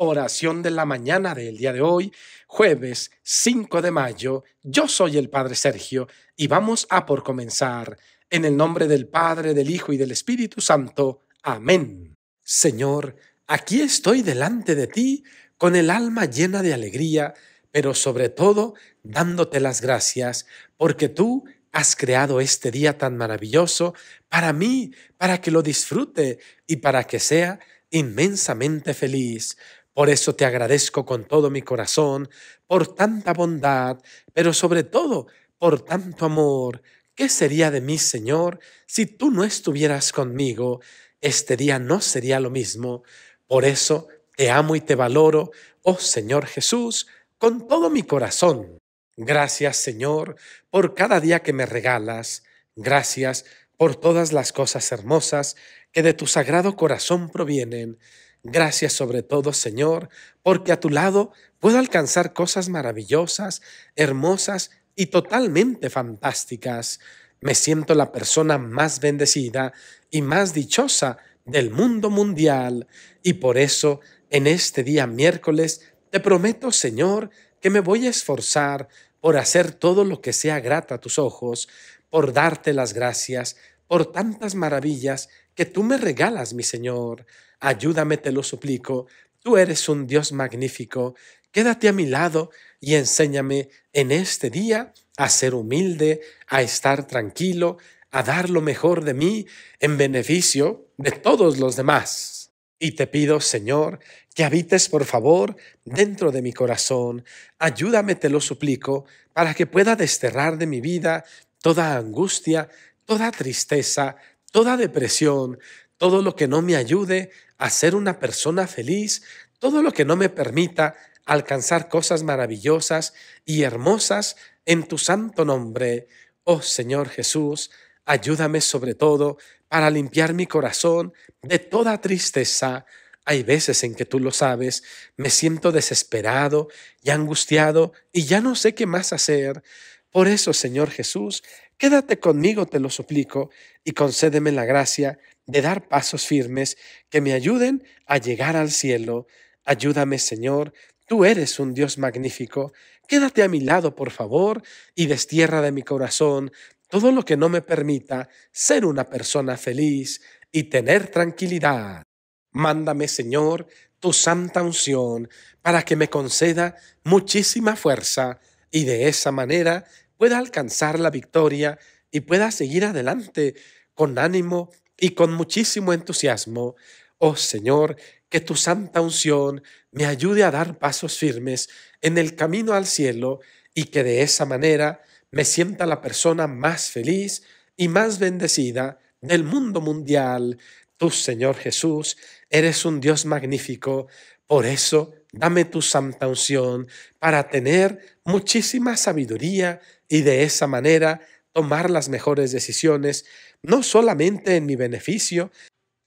Oración de la mañana del día de hoy, jueves 5 de mayo. Yo soy el Padre Sergio y vamos a por comenzar. En el nombre del Padre, del Hijo y del Espíritu Santo. Amén. Señor, aquí estoy delante de ti con el alma llena de alegría, pero sobre todo dándote las gracias, porque tú has creado este día tan maravilloso para mí, para que lo disfrute y para que sea inmensamente feliz. Por eso te agradezco con todo mi corazón, por tanta bondad, pero sobre todo por tanto amor. ¿Qué sería de mí, Señor, si tú no estuvieras conmigo? Este día no sería lo mismo. Por eso te amo y te valoro, oh Señor Jesús, con todo mi corazón. Gracias, Señor, por cada día que me regalas. Gracias por todas las cosas hermosas que de tu sagrado corazón provienen. Gracias sobre todo, Señor, porque a tu lado puedo alcanzar cosas maravillosas, hermosas y totalmente fantásticas. Me siento la persona más bendecida y más dichosa del mundo mundial. Y por eso, en este día miércoles, te prometo, Señor, que me voy a esforzar por hacer todo lo que sea grata a tus ojos, por darte las gracias por tantas maravillas que tú me regalas, mi Señor. Ayúdame, te lo suplico. Tú eres un Dios magnífico. Quédate a mi lado y enséñame en este día a ser humilde, a estar tranquilo, a dar lo mejor de mí en beneficio de todos los demás. Y te pido, Señor, que habites por favor dentro de mi corazón. Ayúdame, te lo suplico, para que pueda desterrar de mi vida toda angustia, toda tristeza, Toda depresión, todo lo que no me ayude a ser una persona feliz, todo lo que no me permita alcanzar cosas maravillosas y hermosas en tu santo nombre. Oh Señor Jesús, ayúdame sobre todo para limpiar mi corazón de toda tristeza. Hay veces en que tú lo sabes, me siento desesperado y angustiado y ya no sé qué más hacer. Por eso, Señor Jesús, Quédate conmigo, te lo suplico, y concédeme la gracia de dar pasos firmes que me ayuden a llegar al cielo. Ayúdame, Señor, tú eres un Dios magnífico. Quédate a mi lado, por favor, y destierra de mi corazón todo lo que no me permita ser una persona feliz y tener tranquilidad. Mándame, Señor, tu santa unción para que me conceda muchísima fuerza y de esa manera pueda alcanzar la victoria y pueda seguir adelante con ánimo y con muchísimo entusiasmo. Oh Señor, que tu santa unción me ayude a dar pasos firmes en el camino al cielo y que de esa manera me sienta la persona más feliz y más bendecida del mundo mundial. Tú, Señor Jesús, eres un Dios magnífico. Por eso dame tu santa unción para tener muchísima sabiduría y de esa manera tomar las mejores decisiones, no solamente en mi beneficio,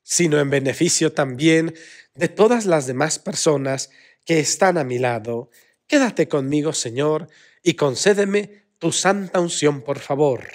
sino en beneficio también de todas las demás personas que están a mi lado. Quédate conmigo, Señor, y concédeme tu santa unción, por favor.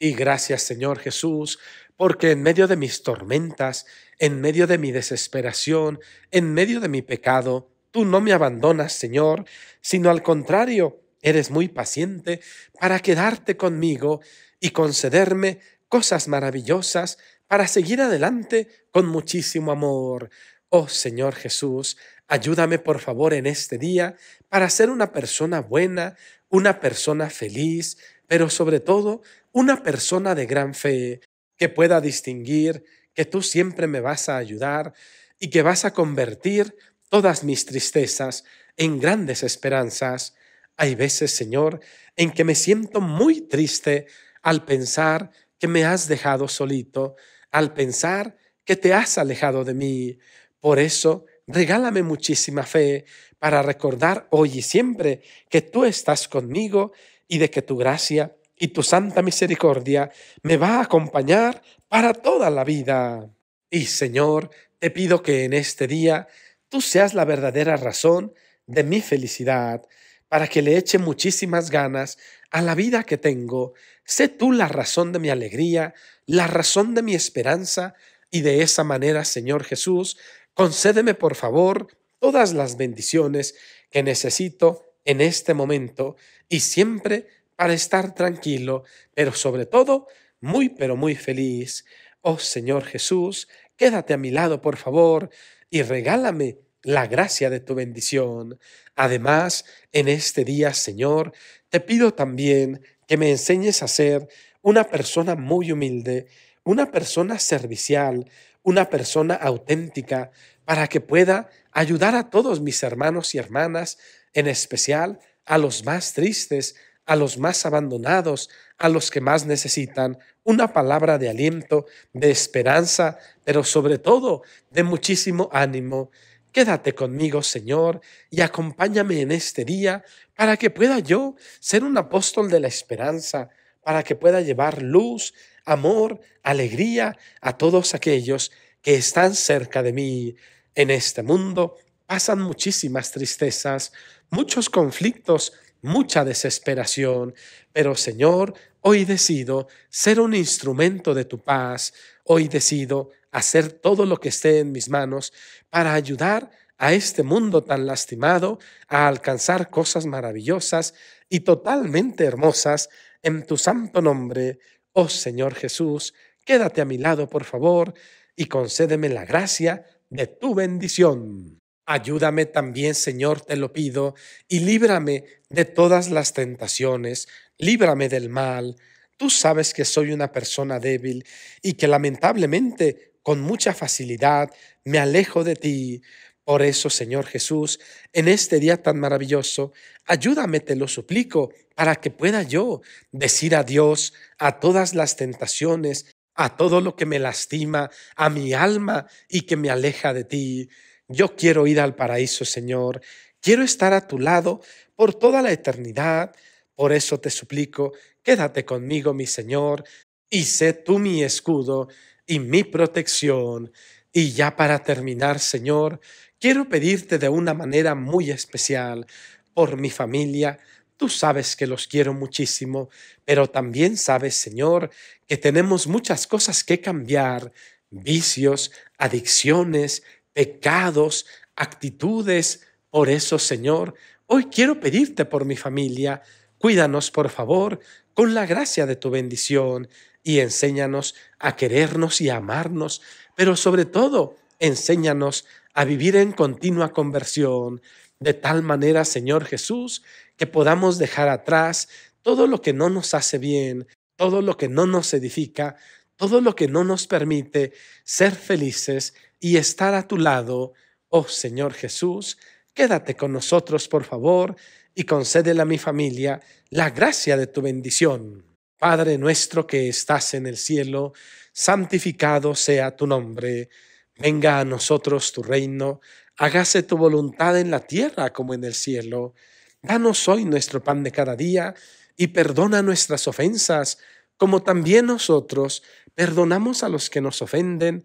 Y gracias, Señor Jesús, porque en medio de mis tormentas, en medio de mi desesperación, en medio de mi pecado, Tú no me abandonas, Señor, sino al contrario, eres muy paciente para quedarte conmigo y concederme cosas maravillosas para seguir adelante con muchísimo amor. Oh Señor Jesús, ayúdame por favor en este día para ser una persona buena, una persona feliz, pero sobre todo una persona de gran fe, que pueda distinguir que tú siempre me vas a ayudar y que vas a convertir todas mis tristezas en grandes esperanzas. Hay veces, Señor, en que me siento muy triste al pensar que me has dejado solito, al pensar que te has alejado de mí. Por eso, regálame muchísima fe para recordar hoy y siempre que tú estás conmigo y de que tu gracia y tu santa misericordia me va a acompañar para toda la vida. Y Señor, te pido que en este día tú seas la verdadera razón de mi felicidad, para que le eche muchísimas ganas a la vida que tengo. Sé tú la razón de mi alegría, la razón de mi esperanza, y de esa manera, Señor Jesús, concédeme por favor todas las bendiciones que necesito en este momento y siempre para estar tranquilo, pero sobre todo muy, pero muy feliz. Oh Señor Jesús, quédate a mi lado, por favor y regálame la gracia de tu bendición. Además, en este día, Señor, te pido también que me enseñes a ser una persona muy humilde, una persona servicial, una persona auténtica, para que pueda ayudar a todos mis hermanos y hermanas, en especial a los más tristes, a los más abandonados, a los que más necesitan, una palabra de aliento, de esperanza, pero sobre todo de muchísimo ánimo. Quédate conmigo, Señor, y acompáñame en este día para que pueda yo ser un apóstol de la esperanza, para que pueda llevar luz, amor, alegría a todos aquellos que están cerca de mí. En este mundo pasan muchísimas tristezas, muchos conflictos, mucha desesperación, pero Señor, hoy decido ser un instrumento de tu paz, hoy decido hacer todo lo que esté en mis manos para ayudar a este mundo tan lastimado a alcanzar cosas maravillosas y totalmente hermosas en tu santo nombre, oh Señor Jesús, quédate a mi lado, por favor, y concédeme la gracia de tu bendición. Ayúdame también, Señor, te lo pido, y líbrame de todas las tentaciones, líbrame del mal. Tú sabes que soy una persona débil y que lamentablemente con mucha facilidad me alejo de ti. Por eso, Señor Jesús, en este día tan maravilloso, ayúdame, te lo suplico, para que pueda yo decir adiós a todas las tentaciones, a todo lo que me lastima, a mi alma y que me aleja de ti. Yo quiero ir al paraíso, Señor. Quiero estar a tu lado por toda la eternidad. Por eso te suplico, quédate conmigo, mi Señor, y sé tú mi escudo y mi protección. Y ya para terminar, Señor, quiero pedirte de una manera muy especial por mi familia. Tú sabes que los quiero muchísimo, pero también sabes, Señor, que tenemos muchas cosas que cambiar, vicios, adicciones, pecados, actitudes. Por eso, Señor, hoy quiero pedirte por mi familia, cuídanos, por favor, con la gracia de tu bendición y enséñanos a querernos y a amarnos, pero sobre todo, enséñanos a vivir en continua conversión, de tal manera, Señor Jesús, que podamos dejar atrás todo lo que no nos hace bien, todo lo que no nos edifica, todo lo que no nos permite ser felices y estar a tu lado. Oh Señor Jesús, quédate con nosotros, por favor, y concédele a mi familia la gracia de tu bendición. Padre nuestro que estás en el cielo, santificado sea tu nombre. Venga a nosotros tu reino, hágase tu voluntad en la tierra como en el cielo. Danos hoy nuestro pan de cada día y perdona nuestras ofensas, como también nosotros perdonamos a los que nos ofenden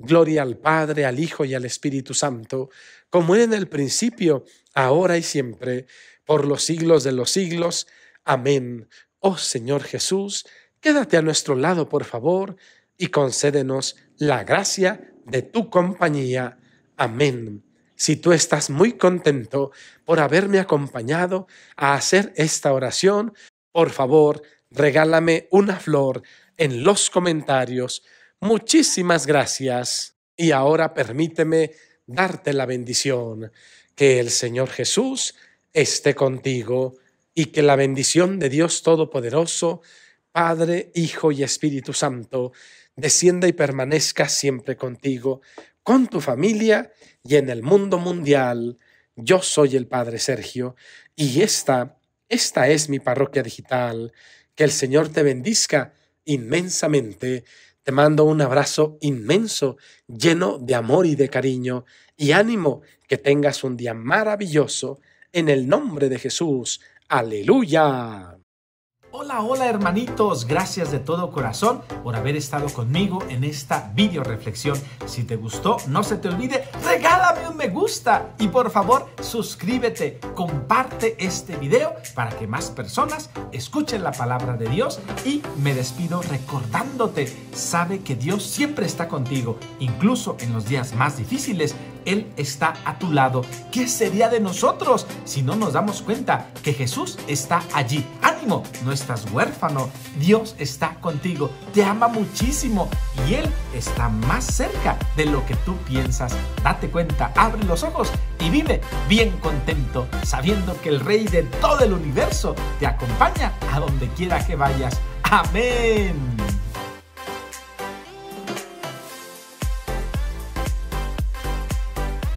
Gloria al Padre, al Hijo y al Espíritu Santo, como en el principio, ahora y siempre, por los siglos de los siglos. Amén. Oh Señor Jesús, quédate a nuestro lado, por favor, y concédenos la gracia de tu compañía. Amén. Si tú estás muy contento por haberme acompañado a hacer esta oración, por favor, regálame una flor en los comentarios Muchísimas gracias y ahora permíteme darte la bendición. Que el Señor Jesús esté contigo y que la bendición de Dios Todopoderoso, Padre, Hijo y Espíritu Santo, descienda y permanezca siempre contigo, con tu familia y en el mundo mundial. Yo soy el Padre Sergio y esta, esta es mi parroquia digital. Que el Señor te bendiga inmensamente te mando un abrazo inmenso, lleno de amor y de cariño, y ánimo que tengas un día maravilloso. En el nombre de Jesús. Aleluya. Hola, hola hermanitos, gracias de todo corazón por haber estado conmigo en esta video reflexión. Si te gustó, no se te olvide, regala me gusta y por favor suscríbete, comparte este video para que más personas escuchen la palabra de Dios y me despido recordándote, sabe que Dios siempre está contigo, incluso en los días más difíciles, Él está a tu lado. ¿Qué sería de nosotros si no nos damos cuenta que Jesús está allí? no estás huérfano, Dios está contigo, te ama muchísimo y Él está más cerca de lo que tú piensas. Date cuenta, abre los ojos y vive bien contento, sabiendo que el Rey de todo el universo te acompaña a donde quiera que vayas. Amén.